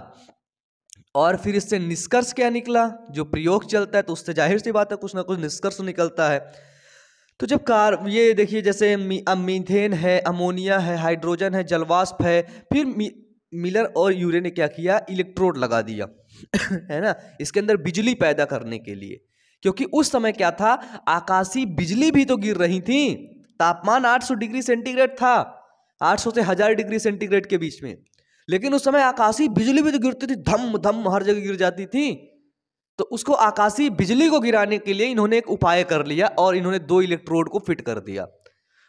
S1: और फिर इससे निष्कर्ष क्या निकला जो प्रयोग चलता है तो उससे जाहिर सी बात है कुछ ना कुछ निष्कर्ष निकलता है तो जब कार ये देखिए जैसे मीथेन है अमोनिया है हाइड्रोजन है जलवाष्प है फिर मिलर और यूरे ने क्या किया इलेक्ट्रोड लगा दिया है ना इसके अंदर बिजली पैदा करने के लिए क्योंकि उस समय क्या था आकाशीय बिजली भी तो गिर रही थी तापमान 800 डिग्री सेंटीग्रेड था 800 से हजार डिग्री सेंटीग्रेड के बीच में लेकिन उस समय आकाशीय बिजली भी तो गिरती थी धम धम हर जगह गिर जाती थी तो उसको आकाशीय बिजली को गिराने के लिए इन्होंने एक उपाय कर लिया और इन्होंने दो इलेक्ट्रोड को फिट कर दिया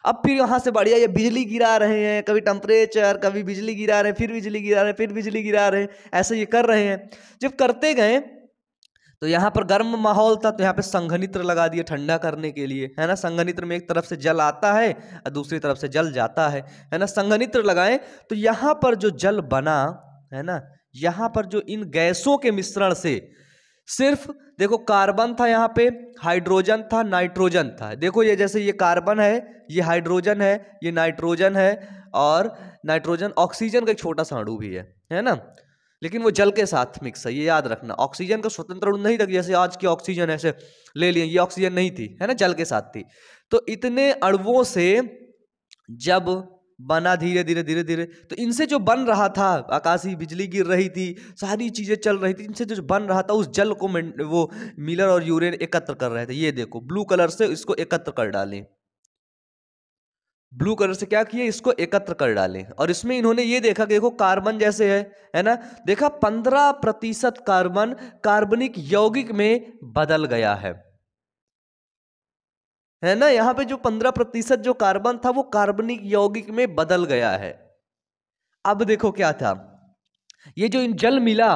S1: अब फिर यहाँ से बढ़िया ये बिजली गिरा रहे हैं कभी टेम्परेचर कभी बिजली गिरा रहे हैं फिर बिजली गिरा रहे हैं फिर बिजली गिरा रहे हैं ऐसे ये कर रहे हैं जब करते गए तो यहाँ पर गर्म माहौल था तो यहाँ पे संघनित्र लगा दिए ठंडा करने के लिए है ना संघनित्र में एक तरफ से जल आता है और दूसरी तरफ से जल जाता है है ना संघनित्र लगाएं तो यहाँ पर जो जल बना है ना यहाँ पर जो इन गैसों के मिश्रण से सिर्फ देखो कार्बन था यहाँ पे हाइड्रोजन था नाइट्रोजन था देखो ये जैसे ये कार्बन है ये हाइड्रोजन है ये नाइट्रोजन है और नाइट्रोजन ऑक्सीजन का एक छोटा सा अणु भी है है ना लेकिन वो जल के साथ मिक्स है ये याद रखना ऑक्सीजन का स्वतंत्र अणु नहीं था जैसे आज की ऑक्सीजन ऐसे ले लिए ये ऑक्सीजन नहीं थी है ना जल के साथ थी तो इतने अणुओं से जब बना धीरे धीरे धीरे धीरे तो इनसे जो बन रहा था आकाशीय बिजली गिर रही थी सारी चीज़ें चल रही थी इनसे जो बन रहा था उस जल को वो मिलर और यूरेन एकत्र कर रहे थे ये देखो ब्लू कलर से इसको एकत्र कर डालें ब्लू कलर से क्या किया इसको एकत्र कर डालें और इसमें इन्होंने ये देखा कि देखो कार्बन जैसे है है ना देखा पंद्रह प्रतिशत कार्बन कार्बनिक यौगिक में बदल गया है है ना यहाँ पे जो पंद्रह प्रतिशत जो कार्बन था वो कार्बनिक यौगिक में बदल गया है अब देखो क्या था ये जो इन जल मिला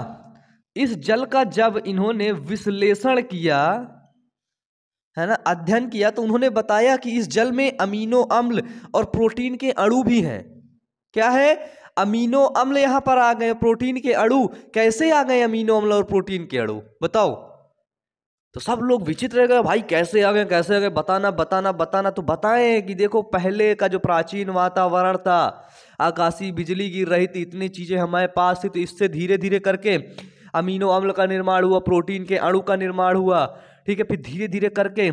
S1: इस जल का जब इन्होंने विश्लेषण किया है ना अध्ययन किया तो उन्होंने बताया कि इस जल में अमीनो अम्ल और प्रोटीन के अणु भी हैं क्या है अमीनो अम्ल यहाँ पर आ गए प्रोटीन के अणु कैसे आ गए अमीनो अम्ल और प्रोटीन के अणु बताओ तो सब लोग विचित्र रह गए भाई कैसे आ गए कैसे आ गए बताना बताना बताना तो बताएं कि देखो पहले का जो प्राचीन वातावरण था आकाशीय बिजली गिर रही थी इतनी चीज़ें हमारे पास थी तो इससे धीरे धीरे करके अमीनो अम्ल का निर्माण हुआ प्रोटीन के अणु का निर्माण हुआ ठीक है फिर धीरे धीरे करके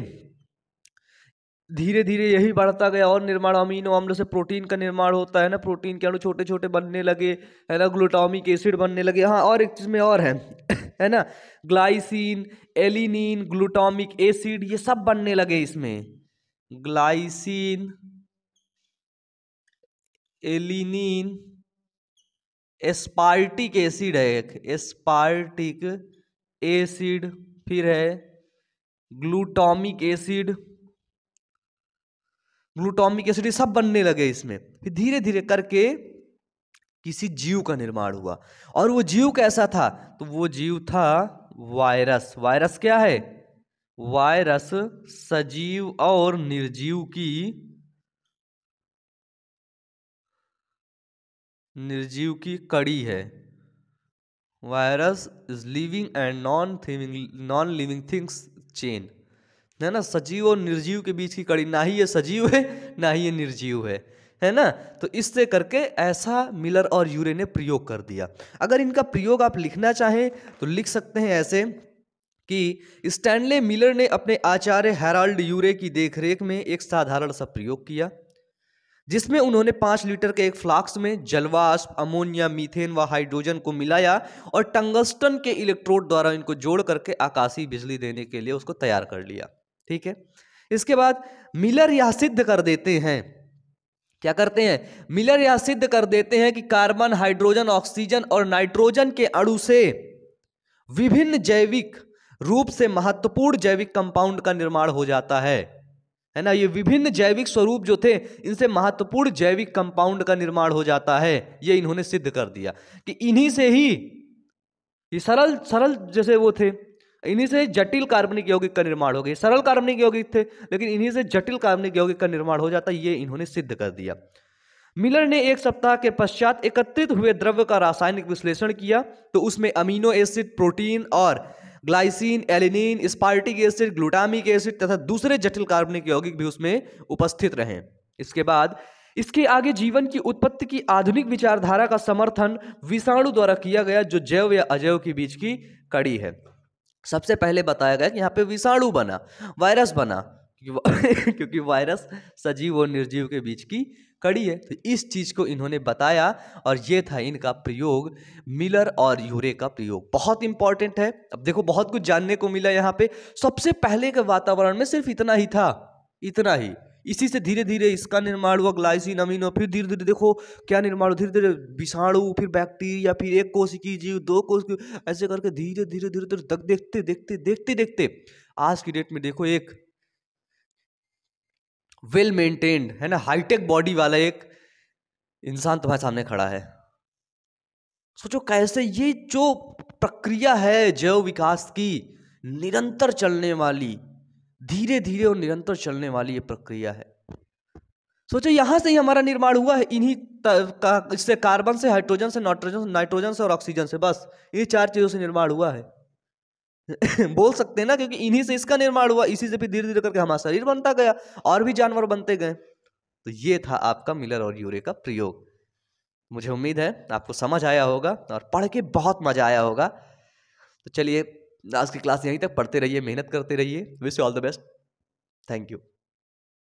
S1: धीरे धीरे यही बढ़ता गया और निर्माण अमीनो अम्ल से प्रोटीन का निर्माण होता है ना प्रोटीन के अणु छोटे छोटे बनने लगे है ना ग्लूटामिक एसिड बनने लगे हाँ और एक चीज़ में और है है ना ग्लाइसिन एलिनिन ग्लूटामिक एसिड ये सब बनने लगे इसमें ग्लाइसिन एलिनिन एस्पार्टिक एसिड है एक एस्पार्टिक एसिड फिर है ग्लूटामिक एसिड ग्लूटामिक एसिड सब बनने लगे इसमें फिर धीरे धीरे करके किसी जीव का निर्माण हुआ और वो जीव कैसा था तो वो जीव था वायरस वायरस क्या है वायरस सजीव और निर्जीव की निर्जीव की कड़ी है virus is living and non थिविंग नॉन लिविंग थिंग्स चेन है ना सजीव और निर्जीव के बीच की कड़ी ना ही ये सजीव है ना ही ये निर्जीव है है ना तो इससे करके ऐसा मिलर और यूरे ने प्रयोग कर दिया अगर इनका प्रयोग आप लिखना चाहें तो लिख सकते हैं ऐसे कि स्टैनले मिलर ने अपने आचार्य हेराल्ड यूरे की देखरेख में एक साधारण सा प्रयोग किया जिसमें उन्होंने पांच लीटर के एक फ्लास्क में जलवाष्प अमोनिया मीथेन व हाइड्रोजन को मिलाया और टंगस्टन के इलेक्ट्रोड द्वारा इनको जोड़ करके आकाशीय बिजली देने के लिए उसको तैयार कर लिया ठीक है इसके बाद मिलर यह सिद्ध कर देते हैं क्या करते हैं मिलर यह सिद्ध कर देते हैं कि कार्बन हाइड्रोजन ऑक्सीजन और नाइट्रोजन के अणु से विभिन्न जैविक रूप से महत्वपूर्ण जैविक कंपाउंड का निर्माण हो जाता है है ना ये विभिन्न जैविक स्वरूप जो थे इनसे महत्वपूर्ण जैविक कंपाउंड का निर्माण हो जाता है ये इन्होंने सिद्ध कर दिया कि इन्हीं से ही ये सरल सरल जैसे वो थे इन्हीं से जटिल कार्बनिक यौगिक का निर्माण हो गया सरल कार्बनिक यौगिक थे लेकिन इन्हीं से जटिल कार्बनिक यौगिक का निर्माण हो जाता ये इन्होंने सिद्ध कर दिया मिलर ने एक सप्ताह के पश्चात एकत्रित हुए द्रव्य का रासायनिक विश्लेषण किया तो उसमें अमीनो एसिड प्रोटीन और glycine alanine aspartic acid glutamic acid तथा दूसरे जटिल कार्बनिक यौगिक भी उसमें उपस्थित रहे इसके बाद इसके आगे जीवन की उत्पत्ति की आधुनिक विचारधारा का समर्थन विषाणु द्वारा किया गया जो जैव या अजैव के बीच की कड़ी है सबसे पहले बताया गया कि यहाँ पे विषाणु बना वायरस बना क्योंकि वायरस सजीव और निर्जीव के बीच की कड़ी है तो इस चीज़ को इन्होंने बताया और ये था इनका प्रयोग मिलर और यूरे का प्रयोग बहुत इंपॉर्टेंट है अब देखो बहुत कुछ जानने को मिला यहाँ पे सबसे पहले के वातावरण में सिर्फ इतना ही था इतना ही इसी से धीरे धीरे इसका निर्माण हुआ ग्लाइसिन अमीनो फिर धीरे धीरे देखो क्या निर्माण हुआ धीरे धीरे विषाणु फिर बैक्टीरिया फिर एक कोश की जीव दो कोश ऐसे करके धीरे धीरे धीरे धीरे तक देखते देखते देखते देखते आज की डेट में देखो एक वेल मेंटेन्ड है ना हाईटेक बॉडी वाला एक इंसान तुम्हारे सामने खड़ा है सोचो कैसे ये जो प्रक्रिया है जैव विकास की निरंतर चलने वाली धीरे धीरे और निरंतर चलने वाली ये प्रक्रिया है सोचो यहां से ही हमारा निर्माण हुआ है इन्हीं का इससे कार्बन से हाइड्रोजन से नाइट्रोजन से नाइट्रोजन से और ऑक्सीजन से बस ये चार चीज़ों से निर्माण हुआ है बोल सकते हैं ना क्योंकि इन्हीं से इसका निर्माण हुआ इसी से भी धीरे धीरे करके हमारा शरीर बनता गया और भी जानवर बनते गए तो ये था आपका मिलर और यूरे का प्रयोग मुझे उम्मीद है आपको समझ आया होगा और पढ़ के बहुत मज़ा आया होगा तो चलिए आज की क्लास यहीं तक पढ़ते रहिए मेहनत करते रहिए wish you all the best thank you